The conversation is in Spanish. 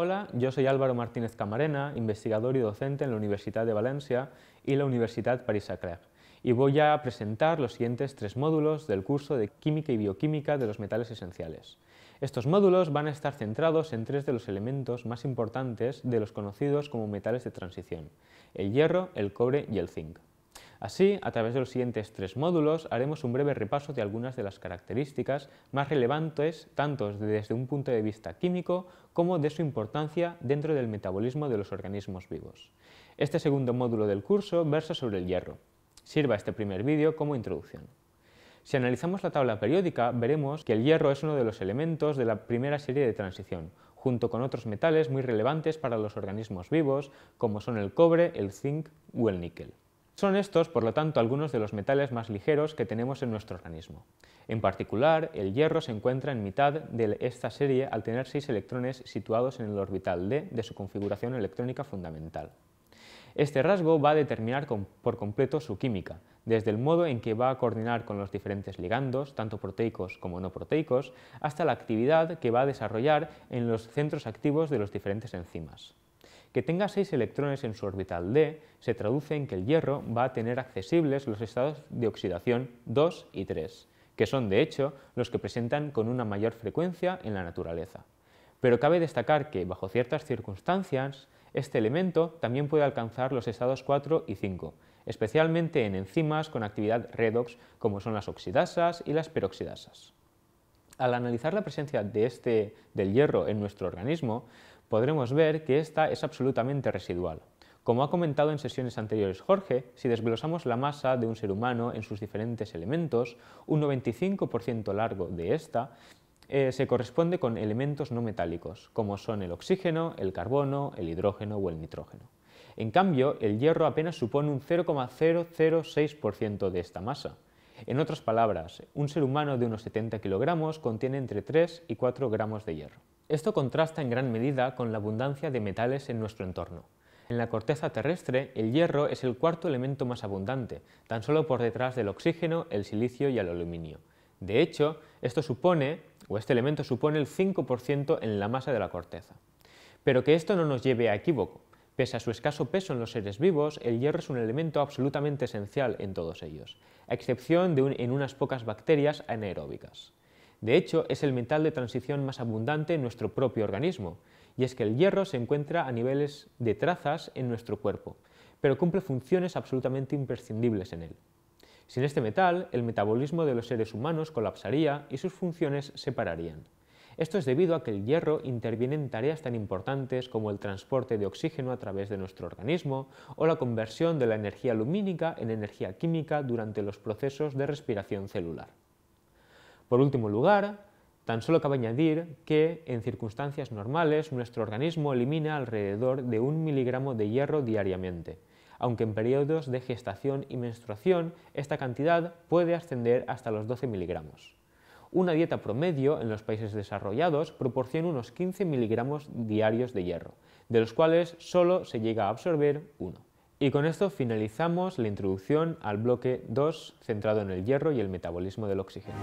Hola, yo soy Álvaro Martínez Camarena, investigador y docente en la Universidad de Valencia y la Universidad Paris-Saclay, y voy a presentar los siguientes tres módulos del curso de Química y Bioquímica de los Metales Esenciales. Estos módulos van a estar centrados en tres de los elementos más importantes de los conocidos como metales de transición, el hierro, el cobre y el zinc. Así, a través de los siguientes tres módulos haremos un breve repaso de algunas de las características más relevantes tanto desde un punto de vista químico como de su importancia dentro del metabolismo de los organismos vivos. Este segundo módulo del curso versa sobre el hierro. Sirva este primer vídeo como introducción. Si analizamos la tabla periódica, veremos que el hierro es uno de los elementos de la primera serie de transición, junto con otros metales muy relevantes para los organismos vivos, como son el cobre, el zinc o el níquel. Son estos, por lo tanto, algunos de los metales más ligeros que tenemos en nuestro organismo. En particular, el hierro se encuentra en mitad de esta serie al tener seis electrones situados en el orbital D de su configuración electrónica fundamental. Este rasgo va a determinar por completo su química, desde el modo en que va a coordinar con los diferentes ligandos, tanto proteicos como no proteicos, hasta la actividad que va a desarrollar en los centros activos de los diferentes enzimas. Que tenga 6 electrones en su orbital d se traduce en que el hierro va a tener accesibles los estados de oxidación 2 y 3, que son de hecho los que presentan con una mayor frecuencia en la naturaleza. Pero cabe destacar que, bajo ciertas circunstancias, este elemento también puede alcanzar los estados 4 y 5, especialmente en enzimas con actividad redox como son las oxidasas y las peroxidasas. Al analizar la presencia este, del hierro en nuestro organismo, podremos ver que esta es absolutamente residual. Como ha comentado en sesiones anteriores Jorge, si desglosamos la masa de un ser humano en sus diferentes elementos, un 95% largo de esta eh, se corresponde con elementos no metálicos, como son el oxígeno, el carbono, el hidrógeno o el nitrógeno. En cambio, el hierro apenas supone un 0,006% de esta masa. En otras palabras, un ser humano de unos 70 kilogramos contiene entre 3 y 4 gramos de hierro. Esto contrasta en gran medida con la abundancia de metales en nuestro entorno. En la corteza terrestre, el hierro es el cuarto elemento más abundante, tan solo por detrás del oxígeno, el silicio y el aluminio. De hecho, esto supone, o este elemento supone el 5% en la masa de la corteza. Pero que esto no nos lleve a equívoco. Pese a su escaso peso en los seres vivos, el hierro es un elemento absolutamente esencial en todos ellos, a excepción de en unas pocas bacterias anaeróbicas. De hecho, es el metal de transición más abundante en nuestro propio organismo, y es que el hierro se encuentra a niveles de trazas en nuestro cuerpo, pero cumple funciones absolutamente imprescindibles en él. Sin este metal, el metabolismo de los seres humanos colapsaría y sus funciones se pararían. Esto es debido a que el hierro interviene en tareas tan importantes como el transporte de oxígeno a través de nuestro organismo o la conversión de la energía lumínica en energía química durante los procesos de respiración celular. Por último lugar, Tan solo cabe añadir que, en circunstancias normales, nuestro organismo elimina alrededor de un miligramo de hierro diariamente, aunque en periodos de gestación y menstruación esta cantidad puede ascender hasta los 12 miligramos. Una dieta promedio en los países desarrollados proporciona unos 15 miligramos diarios de hierro, de los cuales solo se llega a absorber uno. Y con esto finalizamos la introducción al bloque 2 centrado en el hierro y el metabolismo del oxígeno.